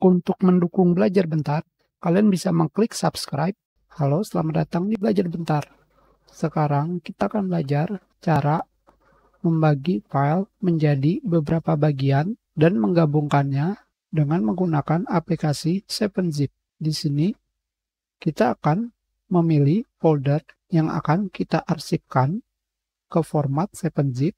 Untuk mendukung belajar bentar, kalian bisa mengklik subscribe. Halo, selamat datang di Belajar Bentar. Sekarang kita akan belajar cara membagi file menjadi beberapa bagian dan menggabungkannya dengan menggunakan aplikasi 7zip. Di sini kita akan memilih folder yang akan kita arsipkan ke format 7zip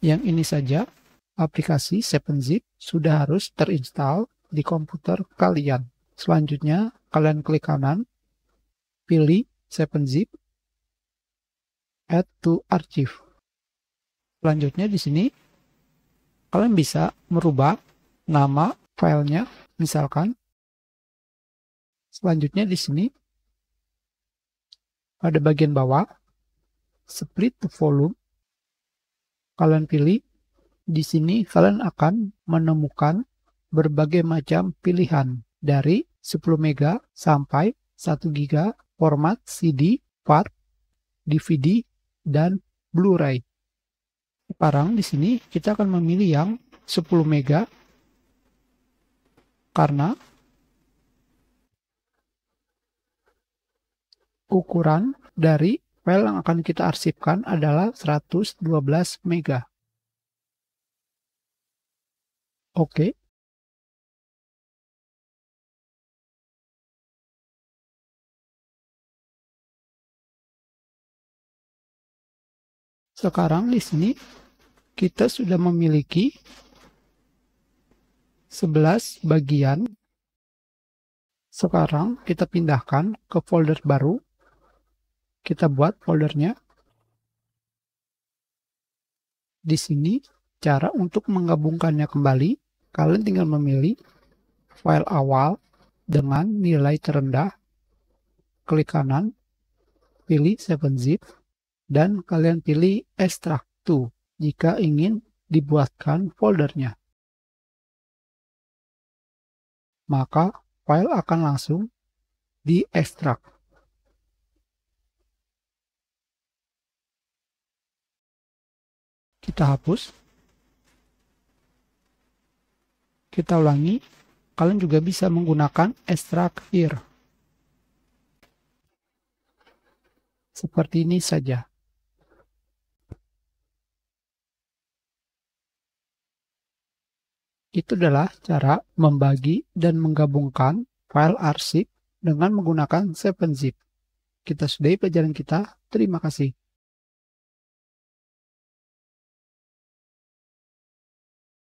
yang ini saja aplikasi 7zip sudah harus terinstall di komputer kalian. Selanjutnya, kalian klik kanan, pilih 7zip, add to archive. Selanjutnya di sini, kalian bisa merubah nama filenya, misalkan. Selanjutnya di sini, pada bagian bawah, split the volume kalian pilih, di sini kalian akan menemukan berbagai macam pilihan dari 10 mega sampai 1 giga format CD, FAT, DVD, dan Blu-ray. Sekarang di sini kita akan memilih yang 10 mega karena ukuran dari File yang akan kita arsipkan adalah 112 MB. Oke. Sekarang di sini kita sudah memiliki 11 bagian. Sekarang kita pindahkan ke folder baru kita buat foldernya. Di sini cara untuk menggabungkannya kembali, kalian tinggal memilih file awal dengan nilai terendah, klik kanan, pilih 7zip, dan kalian pilih extract to jika ingin dibuatkan foldernya. Maka file akan langsung di diekstrak. kita hapus. Kita ulangi. Kalian juga bisa menggunakan extract here. Seperti ini saja. Itu adalah cara membagi dan menggabungkan file arsip dengan menggunakan 7zip. Kita sudahi pelajaran kita. Terima kasih.